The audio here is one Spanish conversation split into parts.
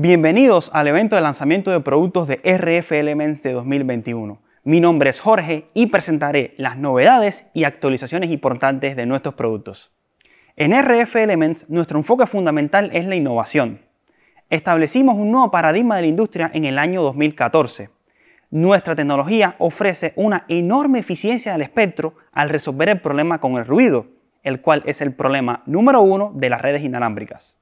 Bienvenidos al evento de lanzamiento de productos de RF Elements de 2021. Mi nombre es Jorge y presentaré las novedades y actualizaciones importantes de nuestros productos. En RF Elements nuestro enfoque fundamental es la innovación. Establecimos un nuevo paradigma de la industria en el año 2014. Nuestra tecnología ofrece una enorme eficiencia del espectro al resolver el problema con el ruido, el cual es el problema número uno de las redes inalámbricas.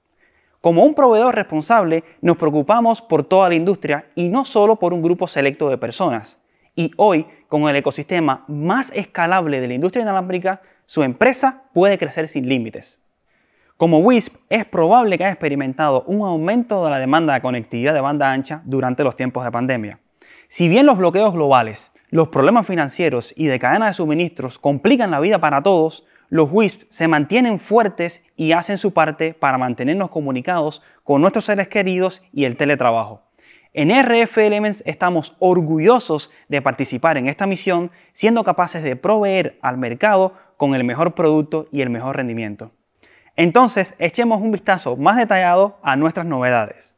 Como un proveedor responsable, nos preocupamos por toda la industria y no solo por un grupo selecto de personas. Y hoy, con el ecosistema más escalable de la industria inalámbrica, su empresa puede crecer sin límites. Como WISP, es probable que haya experimentado un aumento de la demanda de conectividad de banda ancha durante los tiempos de pandemia. Si bien los bloqueos globales, los problemas financieros y de cadena de suministros complican la vida para todos, los WISP se mantienen fuertes y hacen su parte para mantenernos comunicados con nuestros seres queridos y el teletrabajo. En RF Elements estamos orgullosos de participar en esta misión, siendo capaces de proveer al mercado con el mejor producto y el mejor rendimiento. Entonces, echemos un vistazo más detallado a nuestras novedades.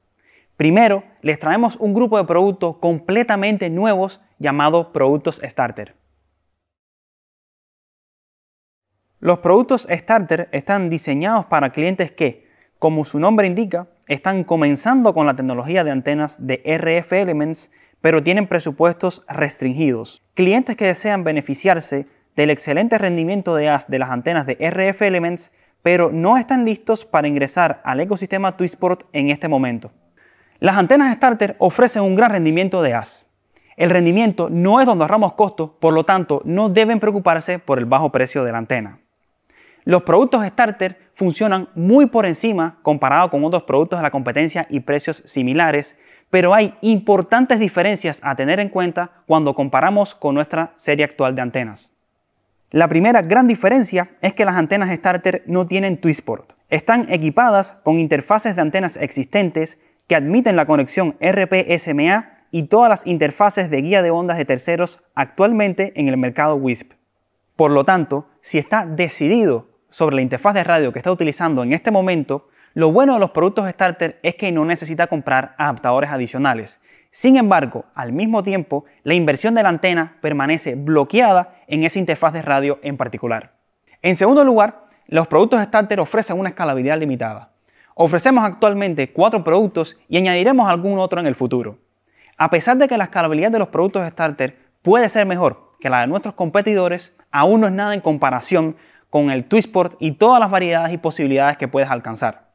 Primero, les traemos un grupo de productos completamente nuevos llamado Productos Starter. Los productos Starter están diseñados para clientes que, como su nombre indica, están comenzando con la tecnología de antenas de RF Elements, pero tienen presupuestos restringidos. Clientes que desean beneficiarse del excelente rendimiento de AS de las antenas de RF Elements, pero no están listos para ingresar al ecosistema Twistport en este momento. Las antenas Starter ofrecen un gran rendimiento de AS. El rendimiento no es donde ahorramos costos, por lo tanto no deben preocuparse por el bajo precio de la antena. Los productos starter funcionan muy por encima comparado con otros productos de la competencia y precios similares, pero hay importantes diferencias a tener en cuenta cuando comparamos con nuestra serie actual de antenas. La primera gran diferencia es que las antenas Starter no tienen Twistport. Están equipadas con interfaces de antenas existentes que admiten la conexión RP-SMA y todas las interfaces de guía de ondas de terceros actualmente en el mercado WISP. Por lo tanto, si está decidido sobre la interfaz de radio que está utilizando en este momento, lo bueno de los productos starter es que no necesita comprar adaptadores adicionales. Sin embargo, al mismo tiempo, la inversión de la antena permanece bloqueada en esa interfaz de radio en particular. En segundo lugar, los productos starter ofrecen una escalabilidad limitada. Ofrecemos actualmente cuatro productos y añadiremos algún otro en el futuro. A pesar de que la escalabilidad de los productos starter puede ser mejor que la de nuestros competidores, aún no es nada en comparación con el Twistport y todas las variedades y posibilidades que puedes alcanzar.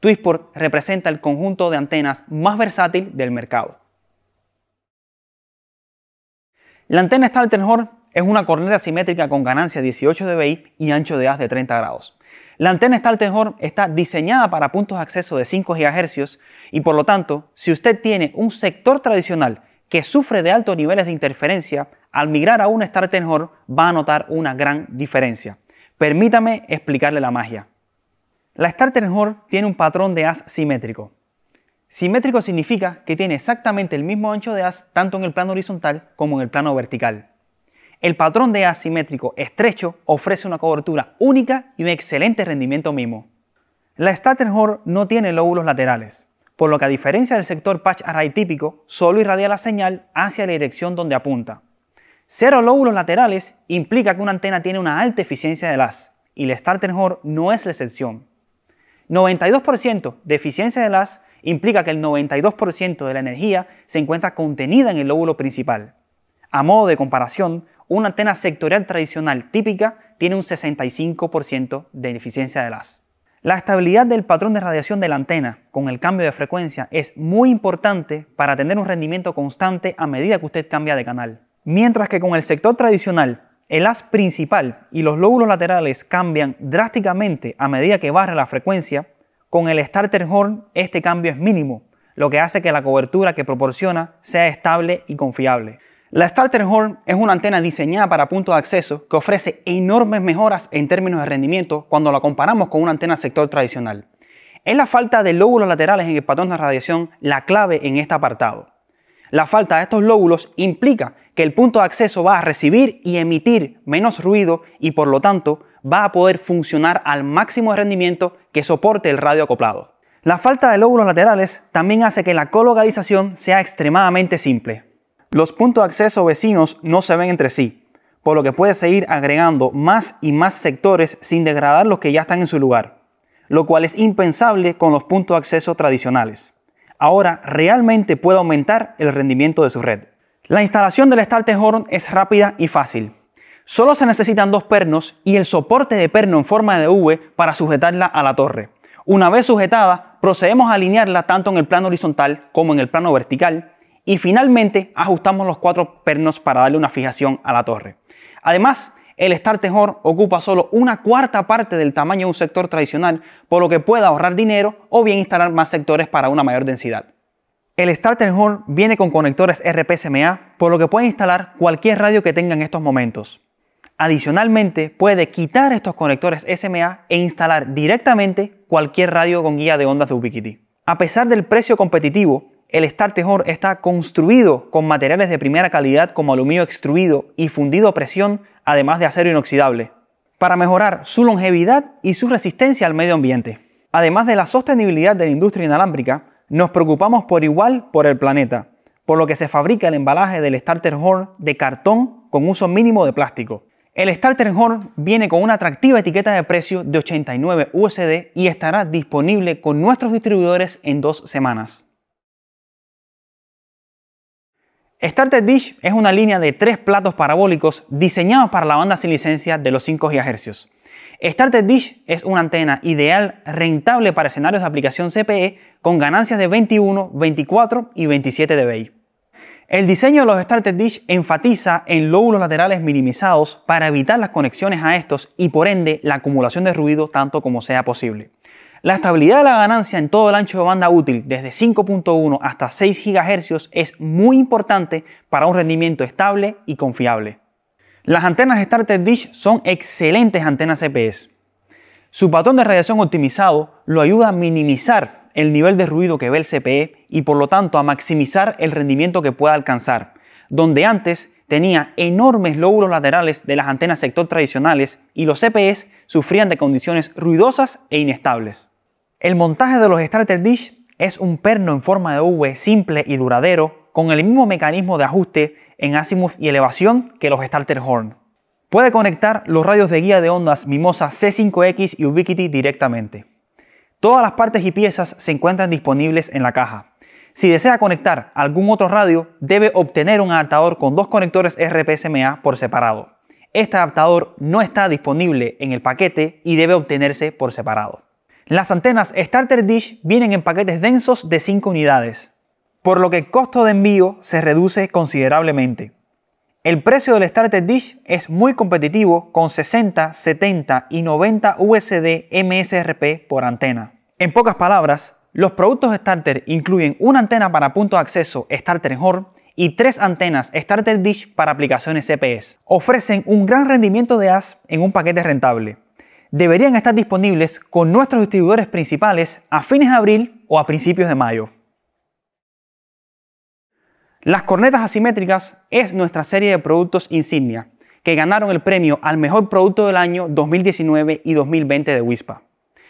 Twistport representa el conjunto de antenas más versátil del mercado. La antena horn es una cornera simétrica con ganancia 18 dBi y ancho de haz de 30 grados. La antena horn está diseñada para puntos de acceso de 5 GHz y por lo tanto, si usted tiene un sector tradicional que sufre de altos niveles de interferencia, al migrar a un horn, va a notar una gran diferencia. Permítame explicarle la magia. La Starter Horn tiene un patrón de haz simétrico. Simétrico significa que tiene exactamente el mismo ancho de haz tanto en el plano horizontal como en el plano vertical. El patrón de haz simétrico estrecho ofrece una cobertura única y un excelente rendimiento mimo. La Starter Horn no tiene lóbulos laterales, por lo que a diferencia del sector Patch Array típico, solo irradia la señal hacia la dirección donde apunta. Cero lóbulos laterales implica que una antena tiene una alta eficiencia de LAS y el starter no es la excepción. 92% de eficiencia de LAS implica que el 92% de la energía se encuentra contenida en el lóbulo principal. A modo de comparación, una antena sectorial tradicional típica tiene un 65% de eficiencia de LAS. La estabilidad del patrón de radiación de la antena con el cambio de frecuencia es muy importante para tener un rendimiento constante a medida que usted cambia de canal. Mientras que con el sector tradicional, el haz principal y los lóbulos laterales cambian drásticamente a medida que barre la frecuencia, con el starter horn este cambio es mínimo, lo que hace que la cobertura que proporciona sea estable y confiable. La Starter Horn es una antena diseñada para puntos de acceso que ofrece enormes mejoras en términos de rendimiento cuando la comparamos con una antena sector tradicional. Es la falta de lóbulos laterales en el patrón de radiación la clave en este apartado. La falta de estos lóbulos implica que el punto de acceso va a recibir y emitir menos ruido y por lo tanto va a poder funcionar al máximo de rendimiento que soporte el radio acoplado. La falta de lóbulos laterales también hace que la colocalización sea extremadamente simple. Los puntos de acceso vecinos no se ven entre sí, por lo que puede seguir agregando más y más sectores sin degradar los que ya están en su lugar, lo cual es impensable con los puntos de acceso tradicionales ahora realmente puede aumentar el rendimiento de su red. La instalación del Horn es rápida y fácil. Solo se necesitan dos pernos y el soporte de perno en forma de V para sujetarla a la torre. Una vez sujetada, procedemos a alinearla tanto en el plano horizontal como en el plano vertical y finalmente ajustamos los cuatro pernos para darle una fijación a la torre. Además, el StarTechOR ocupa solo una cuarta parte del tamaño de un sector tradicional, por lo que puede ahorrar dinero o bien instalar más sectores para una mayor densidad. El StarTechOR viene con conectores RPSMA, por lo que puede instalar cualquier radio que tenga en estos momentos. Adicionalmente, puede quitar estos conectores SMA e instalar directamente cualquier radio con guía de ondas de Ubiquiti. A pesar del precio competitivo, el Starter Horn está construido con materiales de primera calidad como aluminio extruido y fundido a presión, además de acero inoxidable, para mejorar su longevidad y su resistencia al medio ambiente. Además de la sostenibilidad de la industria inalámbrica, nos preocupamos por igual por el planeta, por lo que se fabrica el embalaje del Starter Horn de cartón con uso mínimo de plástico. El Starter Horn viene con una atractiva etiqueta de precio de 89 USD y estará disponible con nuestros distribuidores en dos semanas. Starter Dish es una línea de tres platos parabólicos diseñados para la banda sin licencia de los 5 GHz. Starter Dish es una antena ideal rentable para escenarios de aplicación CPE con ganancias de 21, 24 y 27 dBi. El diseño de los Starter Dish enfatiza en lóbulos laterales minimizados para evitar las conexiones a estos y por ende la acumulación de ruido tanto como sea posible. La estabilidad de la ganancia en todo el ancho de banda útil, desde 5.1 hasta 6 GHz, es muy importante para un rendimiento estable y confiable. Las antenas Starter Dish son excelentes antenas CPS. Su patrón de radiación optimizado lo ayuda a minimizar el nivel de ruido que ve el CPE y por lo tanto a maximizar el rendimiento que pueda alcanzar, donde antes tenía enormes lóbulos laterales de las antenas sector tradicionales y los CPEs sufrían de condiciones ruidosas e inestables. El montaje de los Starter Dish es un perno en forma de V simple y duradero con el mismo mecanismo de ajuste en azimuth y elevación que los Starter Horn. Puede conectar los radios de guía de ondas Mimosa C5X y Ubiquiti directamente. Todas las partes y piezas se encuentran disponibles en la caja. Si desea conectar algún otro radio, debe obtener un adaptador con dos conectores RPSMA por separado. Este adaptador no está disponible en el paquete y debe obtenerse por separado. Las antenas Starter Dish vienen en paquetes densos de 5 unidades, por lo que el costo de envío se reduce considerablemente. El precio del Starter Dish es muy competitivo con 60, 70 y 90 USD MSRP por antena. En pocas palabras, los productos Starter incluyen una antena para punto de acceso Starter Horn y tres antenas Starter Dish para aplicaciones CPS. E Ofrecen un gran rendimiento de AS en un paquete rentable deberían estar disponibles con nuestros distribuidores principales a fines de abril o a principios de mayo. Las cornetas asimétricas es nuestra serie de productos insignia que ganaron el premio al mejor producto del año 2019 y 2020 de WISPA.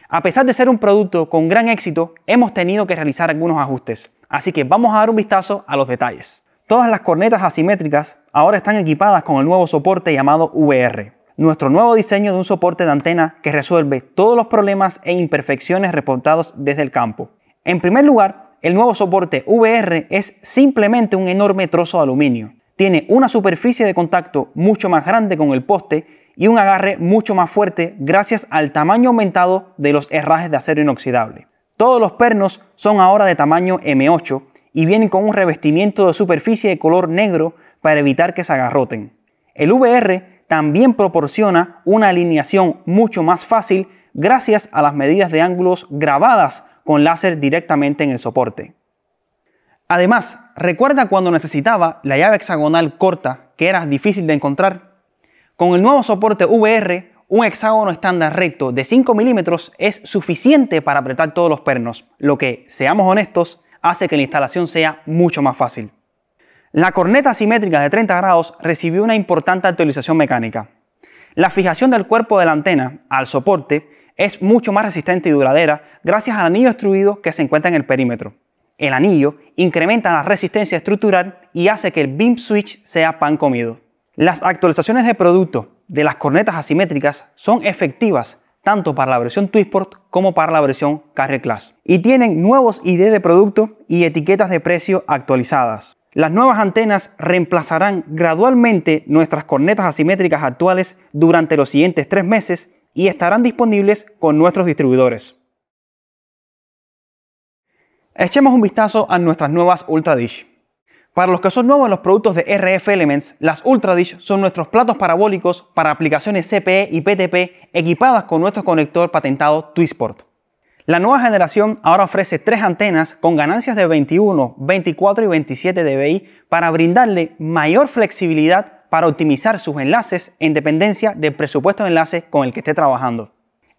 A pesar de ser un producto con gran éxito, hemos tenido que realizar algunos ajustes, así que vamos a dar un vistazo a los detalles. Todas las cornetas asimétricas ahora están equipadas con el nuevo soporte llamado VR, nuestro nuevo diseño de un soporte de antena que resuelve todos los problemas e imperfecciones reportados desde el campo. En primer lugar, el nuevo soporte VR es simplemente un enorme trozo de aluminio. Tiene una superficie de contacto mucho más grande con el poste y un agarre mucho más fuerte gracias al tamaño aumentado de los herrajes de acero inoxidable. Todos los pernos son ahora de tamaño M8 y vienen con un revestimiento de superficie de color negro para evitar que se agarroten. El VR también proporciona una alineación mucho más fácil gracias a las medidas de ángulos grabadas con láser directamente en el soporte. Además, ¿recuerda cuando necesitaba la llave hexagonal corta que era difícil de encontrar? Con el nuevo soporte VR, un hexágono estándar recto de 5 milímetros es suficiente para apretar todos los pernos, lo que, seamos honestos, hace que la instalación sea mucho más fácil. La corneta asimétrica de 30 grados recibió una importante actualización mecánica. La fijación del cuerpo de la antena al soporte es mucho más resistente y duradera gracias al anillo extruido que se encuentra en el perímetro. El anillo incrementa la resistencia estructural y hace que el beam switch sea pan comido. Las actualizaciones de producto de las cornetas asimétricas son efectivas tanto para la versión Twistport como para la versión Carrier Class y tienen nuevos ID de producto y etiquetas de precio actualizadas. Las nuevas antenas reemplazarán gradualmente nuestras cornetas asimétricas actuales durante los siguientes tres meses y estarán disponibles con nuestros distribuidores. Echemos un vistazo a nuestras nuevas ULTRADISH. Para los que son nuevos en los productos de RF Elements, las ULTRADISH son nuestros platos parabólicos para aplicaciones CPE y PTP equipadas con nuestro conector patentado Twistport. La nueva generación ahora ofrece tres antenas con ganancias de 21, 24 y 27 dBi para brindarle mayor flexibilidad para optimizar sus enlaces en dependencia del presupuesto de enlace con el que esté trabajando.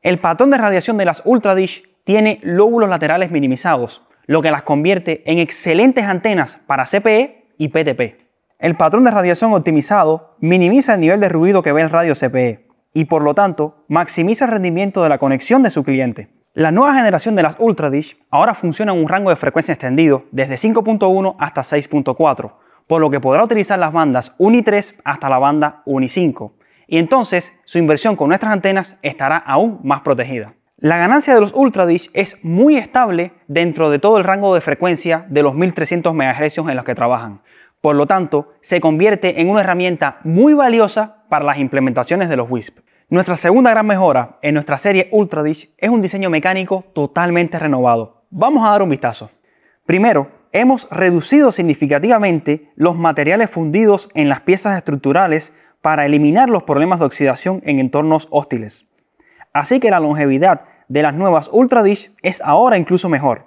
El patrón de radiación de las UltraDish tiene lóbulos laterales minimizados, lo que las convierte en excelentes antenas para CPE y PTP. El patrón de radiación optimizado minimiza el nivel de ruido que ve el radio CPE y por lo tanto maximiza el rendimiento de la conexión de su cliente. La nueva generación de las UltraDish ahora funciona en un rango de frecuencia extendido desde 5.1 hasta 6.4, por lo que podrá utilizar las bandas UNI 3 hasta la banda UNI 5, y entonces su inversión con nuestras antenas estará aún más protegida. La ganancia de los UltraDish es muy estable dentro de todo el rango de frecuencia de los 1300 MHz en los que trabajan. Por lo tanto, se convierte en una herramienta muy valiosa para las implementaciones de los WISP. Nuestra segunda gran mejora en nuestra serie UltraDish es un diseño mecánico totalmente renovado. Vamos a dar un vistazo. Primero, hemos reducido significativamente los materiales fundidos en las piezas estructurales para eliminar los problemas de oxidación en entornos hostiles. Así que la longevidad de las nuevas Ultra Dish es ahora incluso mejor.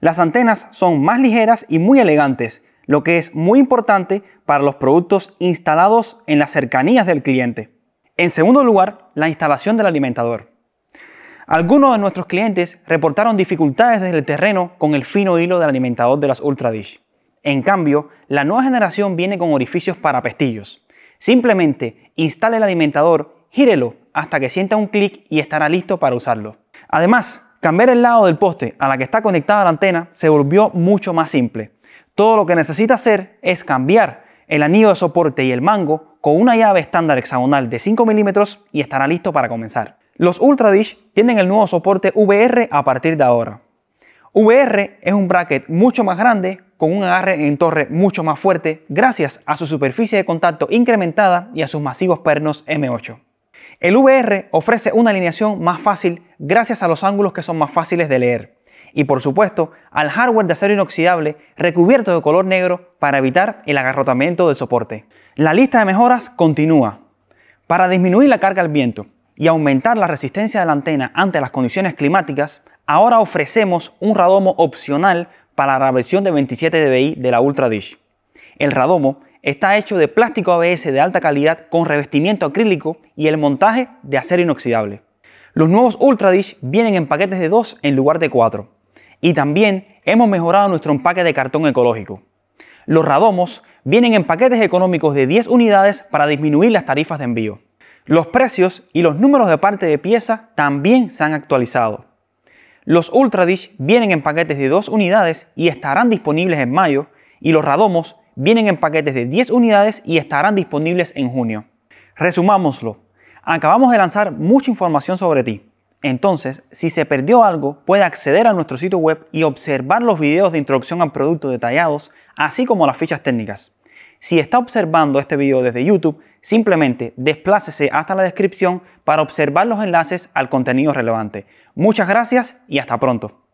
Las antenas son más ligeras y muy elegantes, lo que es muy importante para los productos instalados en las cercanías del cliente. En segundo lugar, la instalación del alimentador. Algunos de nuestros clientes reportaron dificultades desde el terreno con el fino hilo del alimentador de las Ultradish. En cambio, la nueva generación viene con orificios para pestillos. Simplemente instale el alimentador, gírelo hasta que sienta un clic y estará listo para usarlo. Además, cambiar el lado del poste a la que está conectada la antena se volvió mucho más simple. Todo lo que necesita hacer es cambiar el anillo de soporte y el mango con una llave estándar hexagonal de 5 milímetros y estará listo para comenzar. Los UltraDish tienen el nuevo soporte VR a partir de ahora. VR es un bracket mucho más grande con un agarre en torre mucho más fuerte gracias a su superficie de contacto incrementada y a sus masivos pernos M8. El VR ofrece una alineación más fácil gracias a los ángulos que son más fáciles de leer y por supuesto al hardware de acero inoxidable recubierto de color negro para evitar el agarrotamiento del soporte. La lista de mejoras continúa. Para disminuir la carga al viento y aumentar la resistencia de la antena ante las condiciones climáticas, ahora ofrecemos un radomo opcional para la versión de 27 dBi de la Ultra Dish. El radomo está hecho de plástico ABS de alta calidad con revestimiento acrílico y el montaje de acero inoxidable. Los nuevos Ultra Dish vienen en paquetes de 2 en lugar de 4 y también hemos mejorado nuestro empaque de cartón ecológico. Los radomos vienen en paquetes económicos de 10 unidades para disminuir las tarifas de envío. Los precios y los números de parte de pieza también se han actualizado. Los Ultradish vienen en paquetes de 2 unidades y estarán disponibles en mayo, y los radomos vienen en paquetes de 10 unidades y estarán disponibles en junio. Resumámoslo, acabamos de lanzar mucha información sobre ti. Entonces, si se perdió algo, puede acceder a nuestro sitio web y observar los videos de introducción al producto detallados, así como las fichas técnicas. Si está observando este video desde YouTube, simplemente desplácese hasta la descripción para observar los enlaces al contenido relevante. Muchas gracias y hasta pronto.